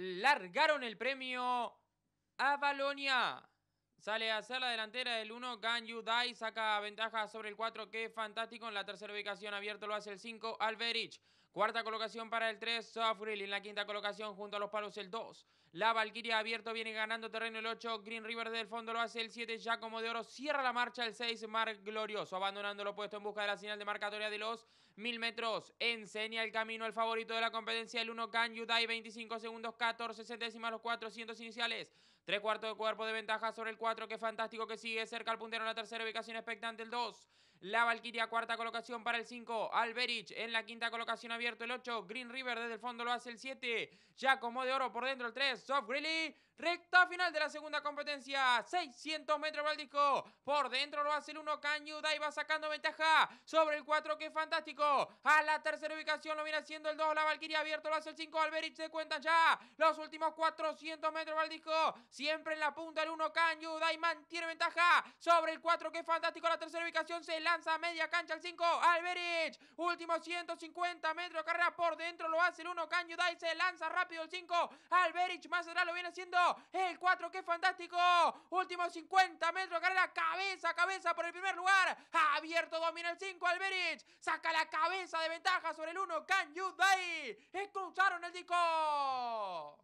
largaron el premio a Balonia. Sale a hacer la delantera del 1, Gan Dai saca ventaja sobre el 4, que fantástico. En la tercera ubicación abierto lo hace el 5, Alverich. Cuarta colocación para el 3, Sofrill En la quinta colocación, junto a los palos, el 2. La Valkyria abierto viene ganando terreno el 8. Green River del fondo lo hace el 7. Giacomo de Oro cierra la marcha el 6. Mark Glorioso abandonando lo puesto en busca de la señal de marcatoria de los 1000 metros. Enseña el camino el favorito de la competencia, el 1 Can Yudai. 25 segundos, 14 centésimas los 400 iniciales. Tres cuartos de cuerpo de ventaja sobre el 4. Qué fantástico que sigue cerca al puntero en la tercera ubicación expectante el 2. La Valkyria, cuarta colocación para el 5. Alberich en la quinta colocación abierto el 8. Green River desde el fondo lo hace el 7. Giacomo de Oro por dentro el 3. Soft Greeley Recta final de la segunda competencia. 600 metros para Por dentro lo hace el 1 Cañuda y va sacando ventaja sobre el 4 que es fantástico. A la tercera ubicación lo viene haciendo el 2. La Valkyria abierto lo hace el 5. Alberich se cuentan ya. Los últimos 400 metros para Siempre en la punta el 1 Cañuda y mantiene ventaja sobre el 4 que es fantástico. La tercera ubicación se lanza media cancha el 5. Alberich. Último 150 metros de carrera por dentro lo hace el 1 Cañuda y se lanza rápido el 5. Alberich más atrás lo viene haciendo el 4, que fantástico. Último 50 metros, carrera cabeza a cabeza por el primer lugar. Abierto domina el 5, Alberich. Saca la cabeza de ventaja sobre el 1, Can You Die Escucharon el disco.